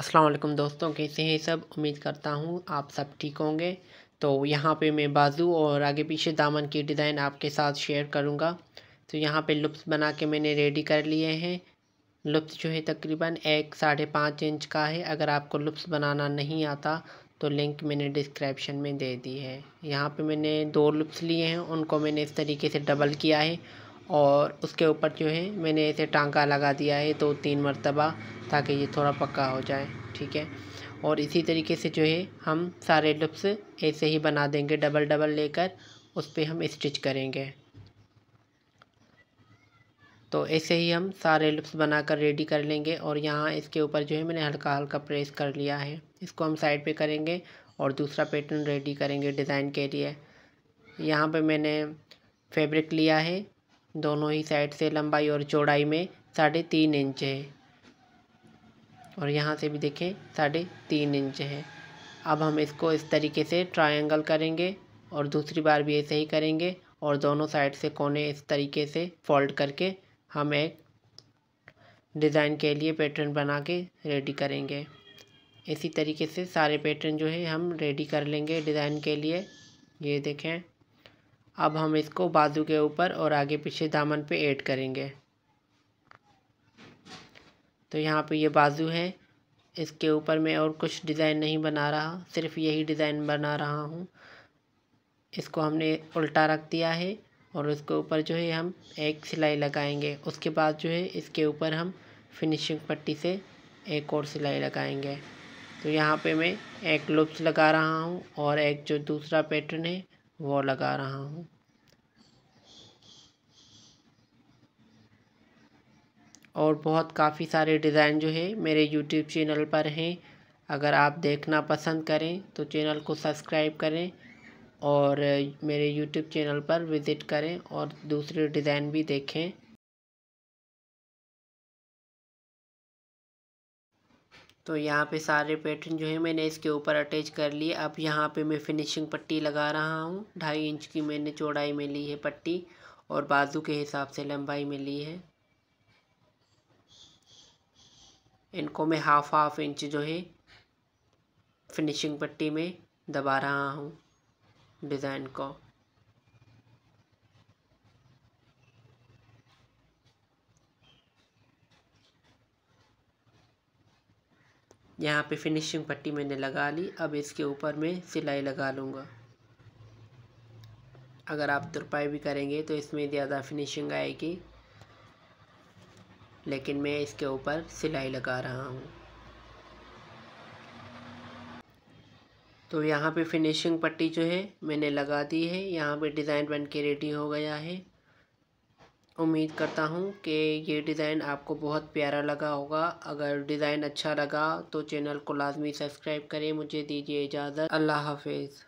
अस्सलाम वालेकुम दोस्तों कैसे हैं सब उम्मीद करता हूँ आप सब ठीक होंगे तो यहाँ पे मैं बाजू और आगे पीछे दामन की डिज़ाइन आपके साथ शेयर करूँगा तो यहाँ पे लुप्स बना के मैंने रेडी कर लिए हैं लुप्स जो है तकरीबन एक साढ़े पाँच इंच का है अगर आपको लुप्स बनाना नहीं आता तो लिंक मैंने डिस्क्रिप्शन में दे दी है यहाँ पर मैंने दो लुप्स लिए हैं उनको मैंने इस तरीके से डबल किया है और उसके ऊपर जो है मैंने ऐसे टांका लगा दिया है दो तीन मरतबा ताकि ये थोड़ा पक्का हो जाए ठीक है और इसी तरीके से जो है हम सारे लुप्स ऐसे ही बना देंगे डबल डबल लेकर उस पर हम स्टिच करेंगे तो ऐसे ही हम सारे लुप्स बनाकर रेडी कर लेंगे और यहाँ इसके ऊपर जो है मैंने हल्का हल्का प्रेस कर लिया है इसको हम साइड पे करेंगे और दूसरा पैटर्न रेडी करेंगे डिज़ाइन के लिए यहाँ पे मैंने फैब्रिक लिया है दोनों ही साइड से लंबाई और चौड़ाई में साढ़े तीन इंच है और यहाँ से भी देखें साढ़े तीन इंच है अब हम इसको इस तरीके से ट्रायंगल करेंगे और दूसरी बार भी ऐसे ही करेंगे और दोनों साइड से कोने इस तरीके से फोल्ड करके हम एक डिज़ाइन के लिए पैटर्न बना के रेडी करेंगे इसी तरीके से सारे पैटर्न जो है हम रेडी कर लेंगे डिज़ाइन के लिए ये देखें अब हम इसको बाजू के ऊपर और आगे पीछे दामन पे ऐड करेंगे तो यहाँ पे ये बाजू है इसके ऊपर मैं और कुछ डिज़ाइन नहीं बना रहा सिर्फ यही डिज़ाइन बना रहा हूँ इसको हमने उल्टा रख दिया है और उसके ऊपर जो है हम एक सिलाई लगाएंगे उसके बाद जो है इसके ऊपर हम फिनिशिंग पट्टी से एक और सिलाई लगाएंगे तो यहाँ पे मैं एक लुप्स लगा रहा हूँ और एक जो दूसरा पैटर्न है वो लगा रहा हूँ और बहुत काफ़ी सारे डिज़ाइन जो है मेरे यूट्यूब चैनल पर हैं अगर आप देखना पसंद करें तो चैनल को सब्सक्राइब करें और मेरे यूट्यूब चैनल पर विज़िट करें और दूसरे डिज़ाइन भी देखें तो यहाँ पे सारे पैटर्न जो है मैंने इसके ऊपर अटैच कर लिए अब यहाँ पे मैं फिनिशिंग पट्टी लगा रहा हूँ ढाई इंच की मैंने चौड़ाई में ली है पट्टी और बाजू के हिसाब से लंबाई में ली है इनको मैं हाफ हाफ इंच जो है फिनिशिंग पट्टी में दबा रहा हूँ डिज़ाइन को यहाँ पे फिनिशिंग पट्टी मैंने लगा ली अब इसके ऊपर मैं सिलाई लगा लूँगा अगर आप तुरपाई भी करेंगे तो इसमें ज़्यादा फिनिशिंग आएगी लेकिन मैं इसके ऊपर सिलाई लगा रहा हूँ तो यहाँ पे फिनिशिंग पट्टी जो है मैंने लगा दी है यहाँ पे डिज़ाइन बन के रेडी हो गया है उम्मीद करता हूँ कि ये डिज़ाइन आपको बहुत प्यारा लगा होगा अगर डिज़ाइन अच्छा लगा तो चैनल को लाजमी सब्सक्राइब करें मुझे दीजिए इजाज़त अल्लाह हाफिज़